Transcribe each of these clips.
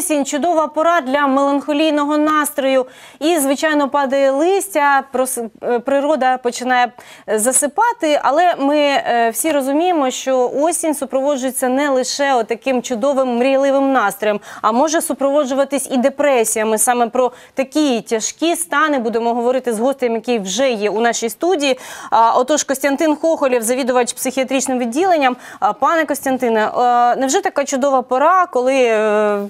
осінь чудова пора для меланхолійного настрою. І, звичайно, падає листя, е, природа починає е, засипати. Але ми е, всі розуміємо, що осінь супроводжується не лише таким чудовим мрійливим настроєм, а може супроводжуватись і депресіями. Саме про такі тяжкі стани будемо говорити з гостем, який вже є у нашій студії. Отож, Костянтин Хохолєв, завідувач психіатричним відділенням. Пане Костянтине, невже така чудова пора, коли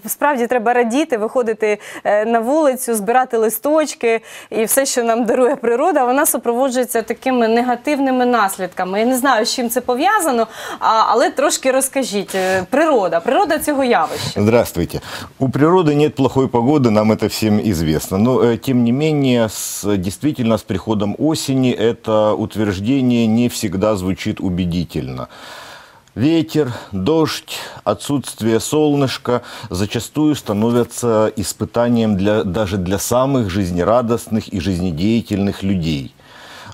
справді? насправді треба радіти, виходити е, на вулицю, збирати листочки і все, що нам дарує природа, вона супроводжується такими негативними наслідками. Я не знаю, з чим це пов'язано, але трошки розкажіть. Е, природа, природа цього явища. Здравствуйте. У природи немає плохої погоди, нам це всем известно. Но, э, тем не менее, с, действительно, приходом осені це утверждение не завжди звучить убедительно. Ветер, дождь, отсутствие солнышка зачастую становятся испытанием для, даже для самых жизнерадостных и жизнедеятельных людей.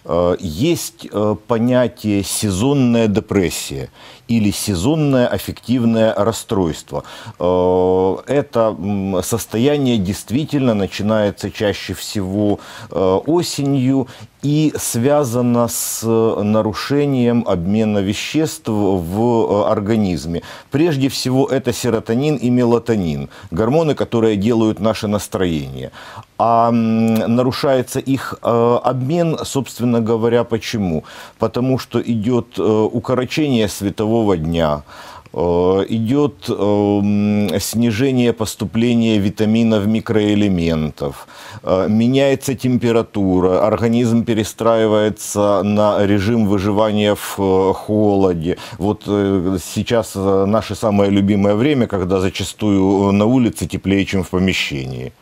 Э, есть э, понятие сезонная депрессия или сезонное аффективное расстройство. Э, это состояние действительно начинается чаще всего осенью и связано с э, нарушением обмена веществ в э, организме. Прежде всего это серотонин и мелатонин, гормоны, которые делают наше настроение. А нарушается их э, обмен, собственно говоря, почему? Потому что идет укорочение светового дня, Э, идет эм, снижение поступления витаминов, микроэлементов, э, меняется температура, организм перестраивается на режим выживания в э, холоде. Вот сейчас наше самое любимое время, когда зачастую на улице теплее, чем в помещении.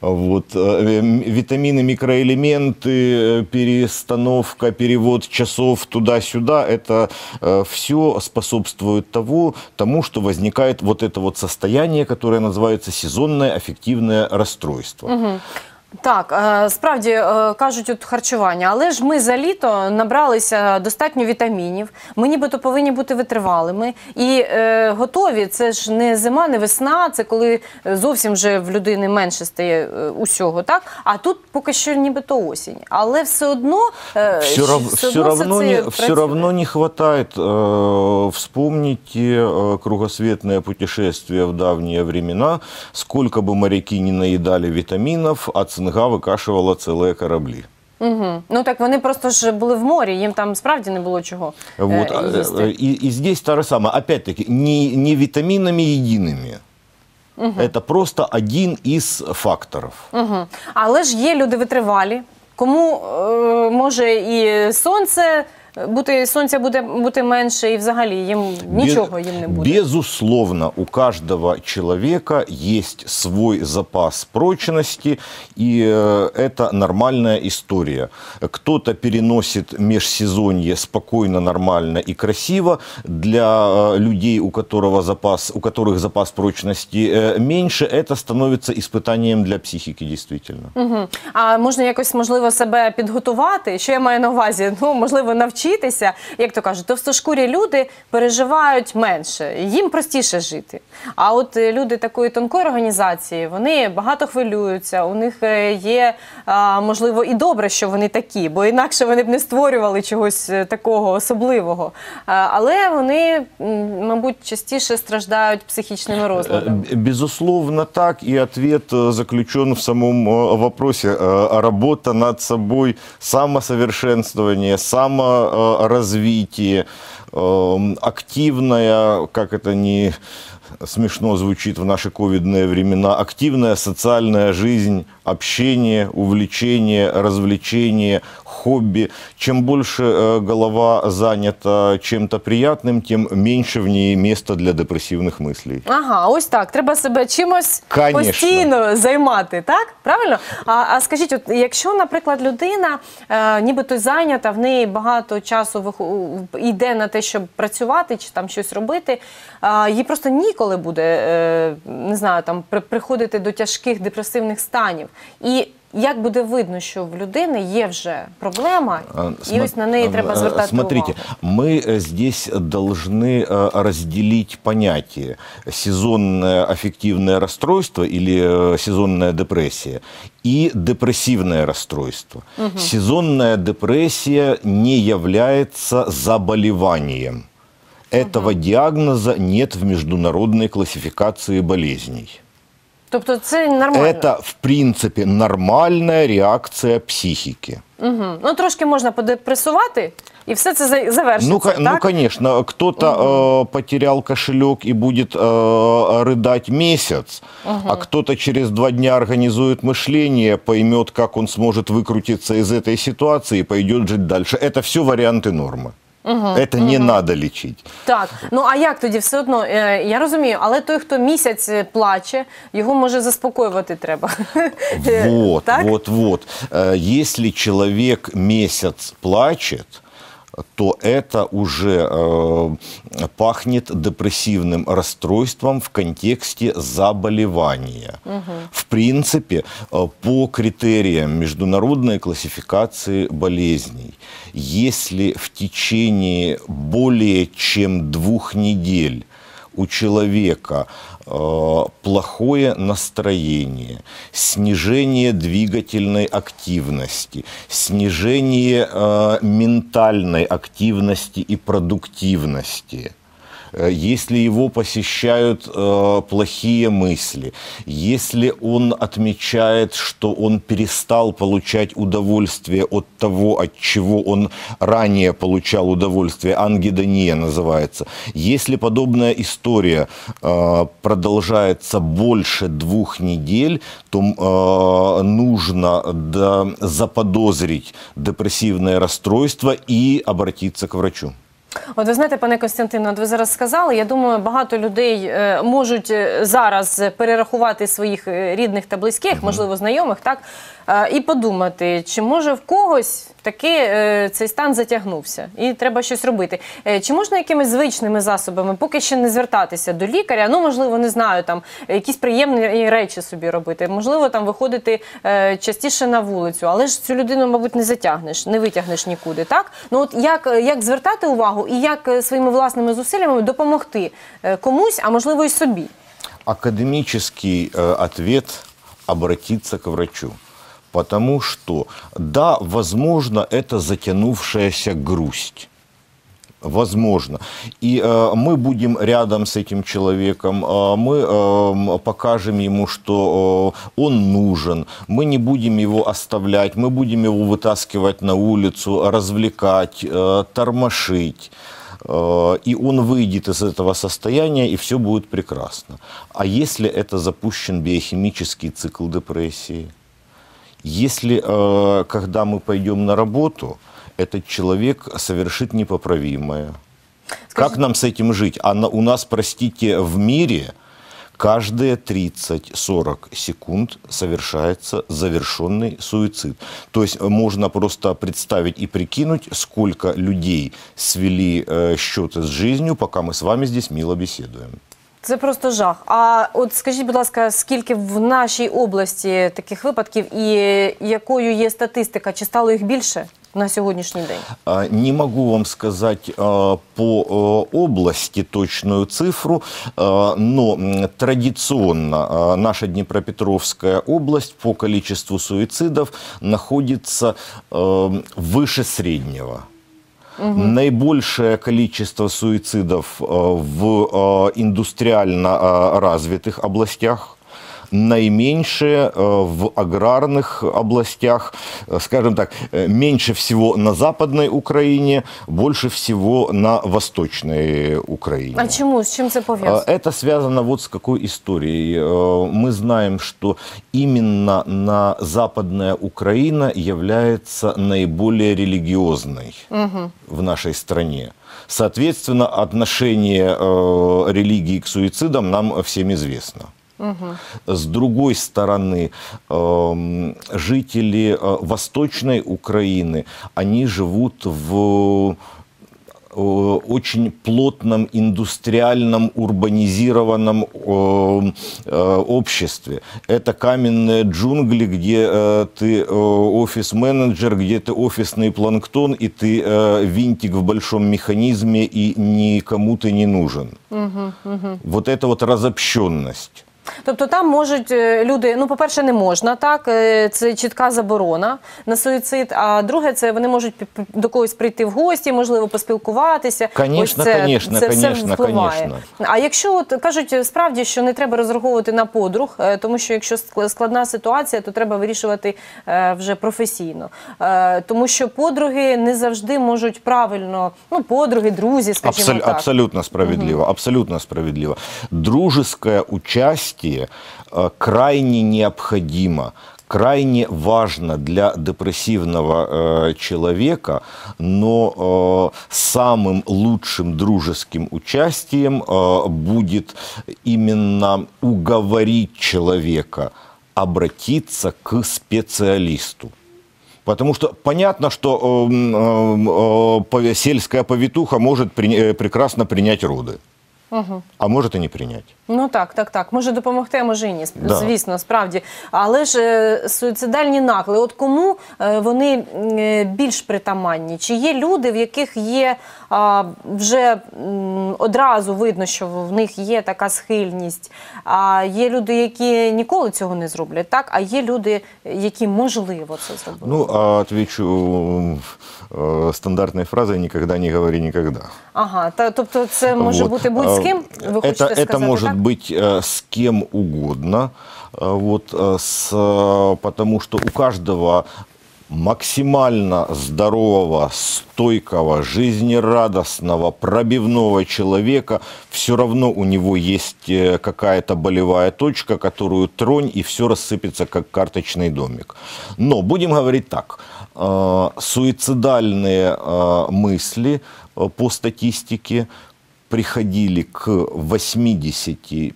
Вот. Э, эм, витамины, микроэлементы, э, перестановка, перевод часов туда-сюда, это э, все способствует того, тому, что возникает вот это вот состояние, которое называется сезонное аффективное расстройство. Угу. Так, е, справді е, кажуть от харчування, але ж ми за літо набралися достатньо вітамінів. Ми нібито повинні бути витривалими і е, готові. Це ж не зима, не весна, це коли е, зовсім вже в людини менше стає усього. Так а тут поки що нібито осінь, але все одно е, все, все, одно не, все равно не вистачає. Э, вспомните э, кругосвітне путешествие в давні времена. Сколько бы моряки не наїдали вітамінів, це. Цинга викашувала целе кораблі. Угу. Ну так вони просто ж були в морі, їм там справді не було чого. Вот. Е, їсти. И, е, и здесь то же самое. Опять-таки, не, не витаминами едиными. Угу. просто один із факторів. Угу. Але ж є люди витривалі, кому е, може і сонце бути сонця буде бути менше, і взагалі їм нічого їм не буде. Безусловно, у кожного чоловіка є свій запас прочності, і это е, нормальная история. Кто-то переносит межсезонье спокойно, нормально і красиво. Для е, людей, у которого запас, у которых запас прочности е, менше, це становиться испытанием для психіки. действительно. Угу. А можна якось можливо себе підготувати? Що я маю на увазі? Ну можливо, навчити вчитися, як то кажуть, товстошкурі люди переживають менше, їм простіше жити. А от е, люди такої тонкої організації вони багато хвилюються. У них е, є можливо і добре, що вони такі, бо інакше вони б не створювали чогось е, такого особливого. Але вони, мабуть, частіше страждають психічними розладами. Безусловно, так і ответ заключен в самому вопросі. Работа над собою самосовершенствование, само Э, развитии, эм, активная, как это не смешно звучит в наши ковидные времена, активная социальная жизнь, общение, увлечение, развлечение, хобби. Чем больше э, голова занята чим-то приятним, тим менше в ній місця для депресивних мислей. Ага, ось так. Треба себе чимось Конечно. постійно займати, так? Правильно? А а скажіть, от якщо, наприклад, людина е, нібито зайнята, в неї багато часу йде на те, щоб працювати чи там щось робити, е, їй просто ніколи буде е, не знаю, там приходити до тяжких депресивних станів. І Як буде видно, що в людини є вже проблема, а, Сма... і ось на неї а, треба а, звертати Смотрите, увагу? Смотрите, ми э, здесь должны э, разделить понятие сезонное аффективное расстройство или э, сезонная депрессия и депрессивное расстройство. Угу. Сезонная депрессия не является заболеванием. Этого диагноза нет в международной классификации болезней. Тобто це нормально? Це, в принципі, нормальна реакція психіки. Угу. Ну, трошки можна подепресувати, і все це завершиться, ну, ну так? Ну, конечно, кто-то угу. э, потерял кошелек и будет э, рыдать месяц, угу. а кто-то через два дня организует мышление, поймет, как он сможет выкрутиться из этой ситуации и пойдет жить дальше. Это все варианты нормы. Угу, Це не надо угу. Так, ну а як тоді все одно? е, Я розумію, але той, хто місяць е, плаче, його може заспокоювати треба. Вот, так? вот, вот. Е, якщо Если человек месяц плачет, то это уже э, пахнет депрессивным расстройством в контексте заболевания. Угу. В принципе, э, по критериям международной классификации болезней, если в течение более чем двух недель у человека Э, плохое настроение, снижение двигательной активности, снижение э, ментальной активности и продуктивности. Э, если его посещают э, плохие мысли, если он отмечает, что он перестал получать удовольствие от того, от чего он ранее получал удовольствие, ангидония называется, если подобная история э, продолжается больше двух недель, то э, нужно да, заподозрить депрессивное расстройство и обратиться к врачу. От ви знаєте, пане Костянтине, от ви зараз сказали. Я думаю, багато людей можуть зараз перерахувати своїх рідних та близьких, можливо, знайомих так. Е, і подумати, чи може в когось таки е, цей стан затягнувся, і треба щось робити. Е, чи можна якимись звичними засобами поки ще не звертатися до лікаря? Ну можливо, не знаю, там якісь приємні речі собі робити, можливо, там виходити частіше на вулицю, але ж цю людину, мабуть, не затягнеш, не витягнеш нікуди. Так ну от як, як звертати увагу і як своїми власними зусиллями допомогти комусь, а можливо, і собі. Академічний э, ответ обратиться к врачу. Потому что, да, возможно, это затянувшаяся грусть. Возможно. И э, мы будем рядом с этим человеком, э, мы э, покажем ему, что э, он нужен, мы не будем его оставлять, мы будем его вытаскивать на улицу, развлекать, э, тормошить э, и он выйдет из этого состояния, и все будет прекрасно. А если это запущен биохимический цикл депрессии – если, э, когда мы пойдем на работу, этот человек совершит непоправимое. Скажите... Как нам с этим жить? А на, у нас, простите, в мире каждые 30-40 секунд совершается завершенный суицид. То есть э, можно просто представить и прикинуть, сколько людей свели э, счеты с жизнью, пока мы с вами здесь мило беседуем. Це просто жах. А от скажіть, будь ласка, скільки в нашій області таких випадків і якою є статистика? Чи стало їх більше на сьогоднішній день? Не могу вам сказати по області точную цифру, но традиционно наша Дніпропетровська область по количеству суїцидів знаходиться выше середнього. Угу. Наибольшее количество суицидов э, в э, индустриально э, развитых областях наименьше э, в аграрных областях, э, скажем так, э, меньше всего на Западной Украине, больше всего на Восточной Украине. А чему? С чем это повязано? Это связано вот с какой историей. Мы знаем, что именно на Западная Украина является наиболее религиозной угу. в нашей стране. Соответственно, отношение э, религии к суицидам нам всем известно. С другой стороны, эм, жители э, Восточной Украины, они живут в э, очень плотном индустриальном урбанизированном эм, э, обществе. Это каменные джунгли, где ты офис-менеджер, где ты офисный планктон, и ты винтик в большом механизме, и никому ты не нужен. Угу, угу. Вот эта вот разобщенность. Тобто там можуть е, люди, ну, по-перше, не можна, так, е, це чітка заборона на суїцид. А друге, це вони можуть до когось прийти в гості, можливо, поспілкуватися. Конечно, Ось це, конечно, все впливає. А якщо от кажуть е, справді, що не треба розраховувати на подруг, тому що якщо складна ситуація, то треба вирішувати вже професійно, тому що подруги не завжди можуть правильно, ну, подруги, друзі, скажімо Абсолют, так. абсолютно справедливо, угу. абсолютно справедливо. Дружеская участь амнистия э, крайне необходимо, крайне важно для депрессивного э, человека, но э, самым лучшим дружеским участием будет именно уговорить человека обратиться к специалисту. Потому что понятно, что э, э, сельская повитуха может при, э, прекрасно принять роды. Угу. а можете не прийняти. Ну так, так, так. Може допомогти, а може і ні. Да. Звісно, справді. Але ж е, суїцидальні накли, от кому е, вони е, більш притаманні? Чи є люди, в яких є а, вже м, одразу видно, що в них є така схильність? А є люди, які ніколи цього не зроблять, так? А є люди, які можливо це зроблять. Ну, а отвечу э, стандартной фразой «никогда не говори никогда». Ага, та, тобто це може Вот. бути будь-що. с кем вы это, сказать, это может так? быть э, с кем угодно, э, вот, э, с, потому что у каждого максимально здорового, стойкого, жизнерадостного, пробивного человека, все равно у него есть какая-то болевая точка, которую тронь, и все рассыпется, как карточный домик. Но будем говорить так, суицидальные мысли по статистике приходили к 85%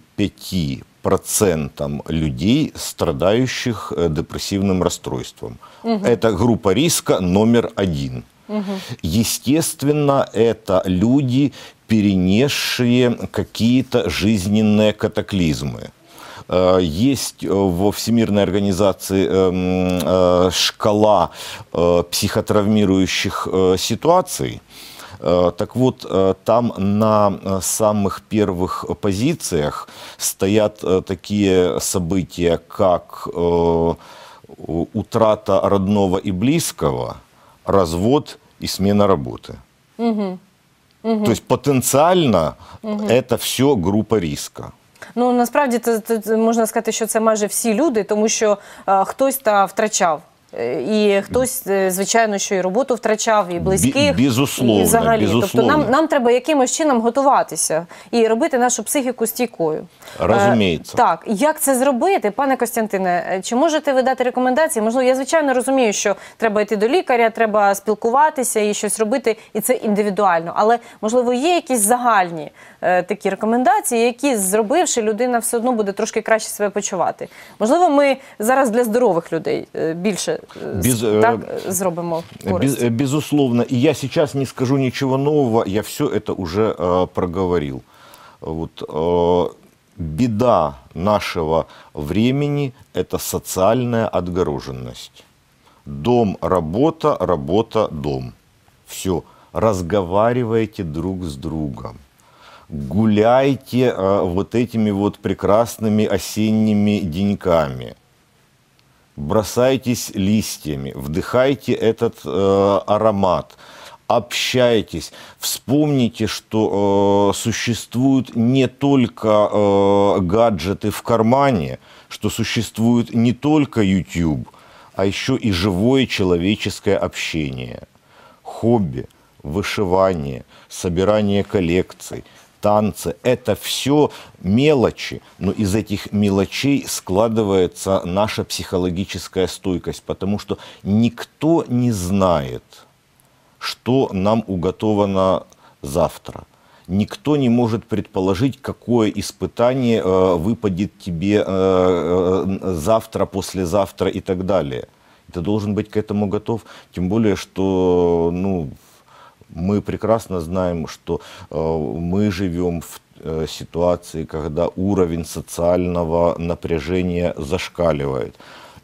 людей, страдающих э, депрессивным расстройством. Угу. Это группа риска номер один. Угу. Естественно, это люди, перенесшие какие-то жизненные катаклизмы э, есть э, во Всемирной организации шкала психотравмирующих ситуаций. Э, так вот, э, там на э, самых первых позициях стоят такие события, как утрата родного и близкого, развод и смена работы. Угу. Угу. То есть потенциально угу. це все группа риска. Ну насправді це, це можна сказати, що це майже всі люди, тому що е, хтось та втрачав Е, і хтось, е, звичайно, що і роботу втрачав, і близьких безусловно, і взагалі. Безусловно. Тобто нам нам треба якимось чином готуватися і робити нашу психіку стійкою. Е, Розуміється. Так, як це зробити, пане Костянтине? Чи можете ви дати рекомендації? Можливо, я звичайно розумію, що треба йти до лікаря, треба спілкуватися і щось робити, і це індивідуально. Але можливо є якісь загальні е, такі рекомендації, які зробивши, людина все одно буде трошки краще себе почувати. Можливо, ми зараз для здорових людей більше. Э, без, э, так э, зробимо Без, безусловно. И я сейчас не скажу ничего нового, я все это уже э, проговорил. Вот, э, беда нашего времени – это социальная отгороженность. Дом – работа, работа – дом. Все. Разговаривайте друг с другом гуляйте э, вот этими вот прекрасными осенними деньками – бросайтесь листьями, вдыхайте этот э, аромат, общайтесь, вспомните, что э, существуют не только э, гаджеты в кармане, что существует не только YouTube, а еще и живое человеческое общение, хобби, вышивание, собирание коллекций – танцы. Это все мелочи, но из этих мелочей складывается наша психологическая стойкость, потому что никто не знает, что нам уготовано завтра. Никто не может предположить, какое испытание э, выпадет тебе э, э завтра, послезавтра и так далее. Ты должен быть к этому готов. Тем более, что ну, мы прекрасно знаем, что э, мы живем в э, ситуации, когда уровень социального напряжения зашкаливает.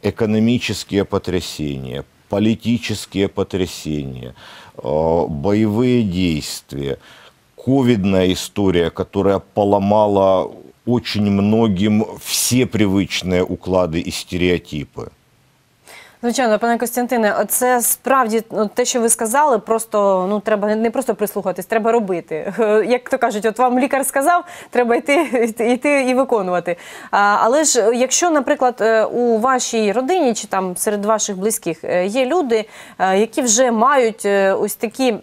Экономические потрясения, политические потрясения, э, боевые действия, ковидная история, которая поломала очень многим все привычные уклады и стереотипы. Звичайно, пане Костянтине, це справді ну, те, що ви сказали, просто ну треба не просто прислухатись, треба робити. Як то кажуть, от вам лікар сказав, треба йти йти і виконувати. Але ж якщо, наприклад, е, у вашій родині чи там серед ваших близьких е, є люди, е, які вже мають ось такі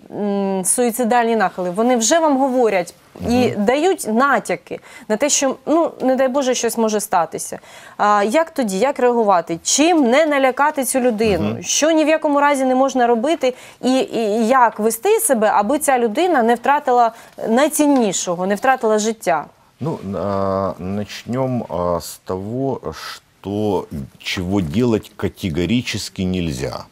суїцидальні нахили, вони вже вам говорять і угу. дають натяки на те, що ну не дай Боже щось може статися. А як тоді, як реагувати? Чим не налякати цю людину? Угу. Що ні в якому разі не можна робити, і, і як вести себе, аби ця людина не втратила найціннішого, не втратила життя? Ну а, начнем з того, що чого делать категорически нельзя.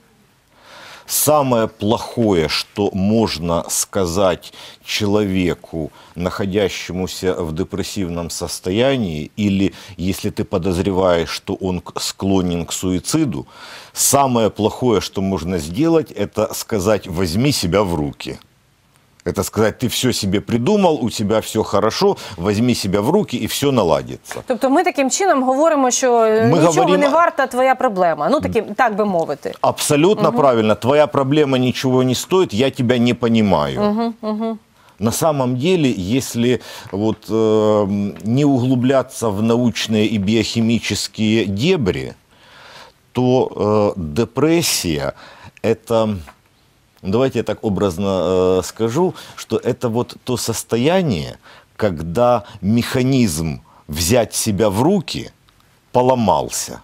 Самое плохое, что можно сказать человеку, находящемуся в депрессивном состоянии, или если ты подозреваешь, что он склонен к суициду, самое плохое, что можно сделать, это сказать «возьми себя в руки». Это сказать, ты все себе придумал, у тебя все хорошо, возьми себя в руки и все наладится. То есть мы таким чином говорим, что ничего нічого не варта а твоя проблема. Ну таким так бы мовити. Абсолютно угу. правильно. Твоя проблема ничего не стоит. я тебя не понимаю. Угу, угу. На самом деле, если вот, э, не углубляться в научные и биохимические дебри, то э, депрессия это давайте я так образно э, скажу, что это вот то состояние, когда механизм взять себя в руки поломался.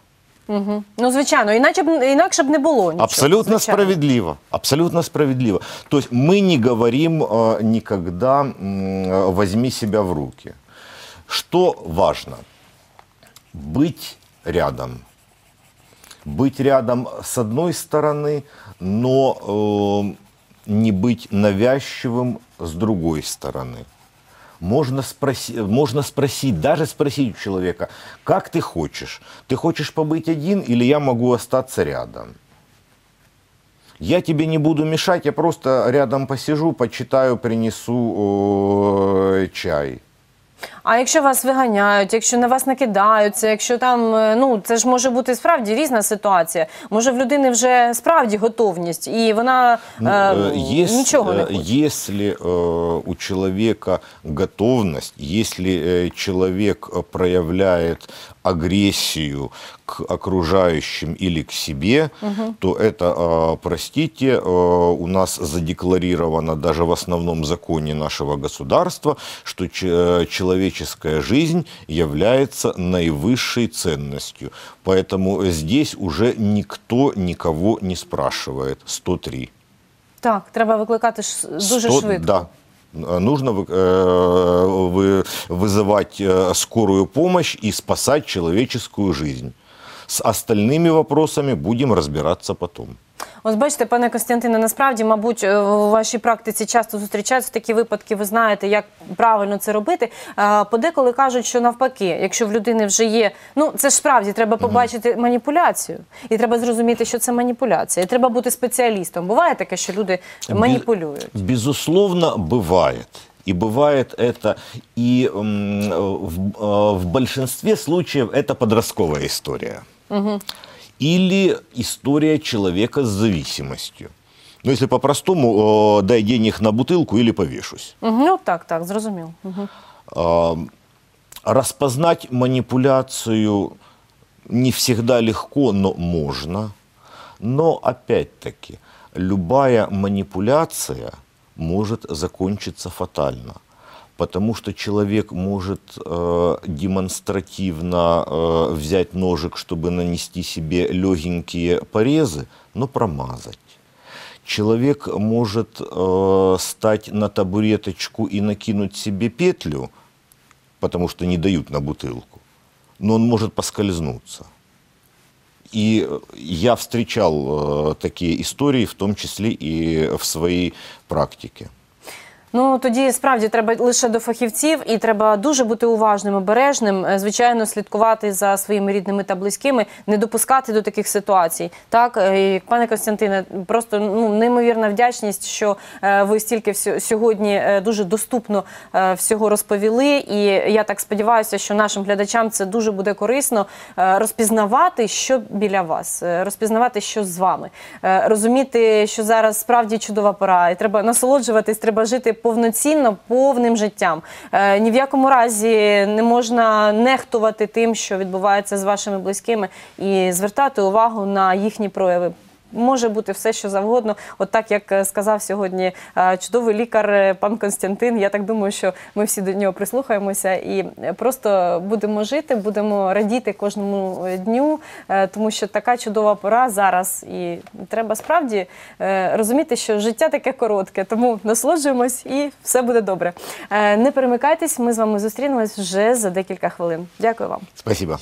Угу. Ну, звичайно, иначе б інакше б не було нічого. Абсолютно звичайно. справедливо. Абсолютно справедливо. То есть мы не говорим э, никогда э, возьми себя в руки. Что важно? Быть рядом быть рядом с одной стороны, но э, не быть навязчивым с другой стороны. Можно спросить, можно спросить, даже спросить у человека, как ты хочешь? Ты хочешь побыть один или я могу остаться рядом? Я тебе не буду мешать, я просто рядом посижу, почитаю, принесу э, чай. А якщо вас виганяють, якщо на вас накидаються, якщо там е, ну це ж може бути справді різна ситуація. Може в людини вже справді готовність, і вона ну, э, е, есть, нічого не е, хоче. Якщо э, у чоловіка готовність, якщо чоловік проявляє агрессию к окружающим или к себе, угу. то это, простите, у нас задекларировано даже в основном законе нашего государства, что э, человек человеческая жизнь является наивысшей ценностью. Поэтому здесь уже никто никого не спрашивает. 103. Так, треба викликати дуже 100, швидко. Да. Нужно э, вызывать э, скорую помощь и спасать человеческую жизнь. С остальными вопросами будем разбираться потом. Ось бачите, пане Костянтине, насправді, мабуть, у е, вашій практиці часто зустрічаються такі випадки. Ви знаєте, як правильно це робити. Подеколи кажуть, що навпаки, якщо в людини вже є, ну це ж справді треба побачити маніпуляцію, і треба зрозуміти, що це маніпуляція. І Треба бути спеціалістом. Буває таке, що люди маніпулюють. Безусловно, буває. И бывает это, и в, в большинстве случаев это подростковая история. Угу. или история человека с зависимостью. Ну, если по-простому, дай денег на бутылку или повешусь. Ну, так, так, зрозумів. Угу. Распознать манипуляцию не всегда легко, но можно. Но, опять-таки, любая манипуляция может закончиться фатально – потому что человек может э, демонстративно э, взять ножик, чтобы нанести себе легенькие порезы, но промазать. Человек может э, стать на табуреточку и накинуть себе петлю, потому что не дают на бутылку, но он может поскользнуться. И я встречал э, такие истории, в том числе и в своей практике. Ну тоді справді треба лише до фахівців, і треба дуже бути уважним, обережним. Е, звичайно, слідкувати за своїми рідними та близькими, не допускати до таких ситуацій. Так, е, і, пане Костянтине, просто ну неймовірна вдячність, що е, ви стільки сьогодні дуже доступно всього розповіли. І я так сподіваюся, що нашим глядачам це дуже буде корисно розпізнавати, що біля вас, розпізнавати, що з вами, розуміти, що зараз справді чудова пора, і треба насолоджуватись, треба жити повноцінно повним життям. Е, ні в якому разі не можна нехтувати тим, що відбувається з вашими близькими, і звертати увагу на їхні прояви може бути все, що завгодно. От так, як е, сказав сьогодні е, чудовий лікар е, пан Константин. Я так думаю, що ми всі до нього прислухаємося і просто будемо жити, будемо радіти кожному дню, тому що така чудова пора зараз. І треба справді розуміти, що життя таке коротке, тому насолоджуємось і все буде добре. Не перемикайтесь, ми з вами зустрінемось вже за декілька хвилин. Дякую вам. Спасибо.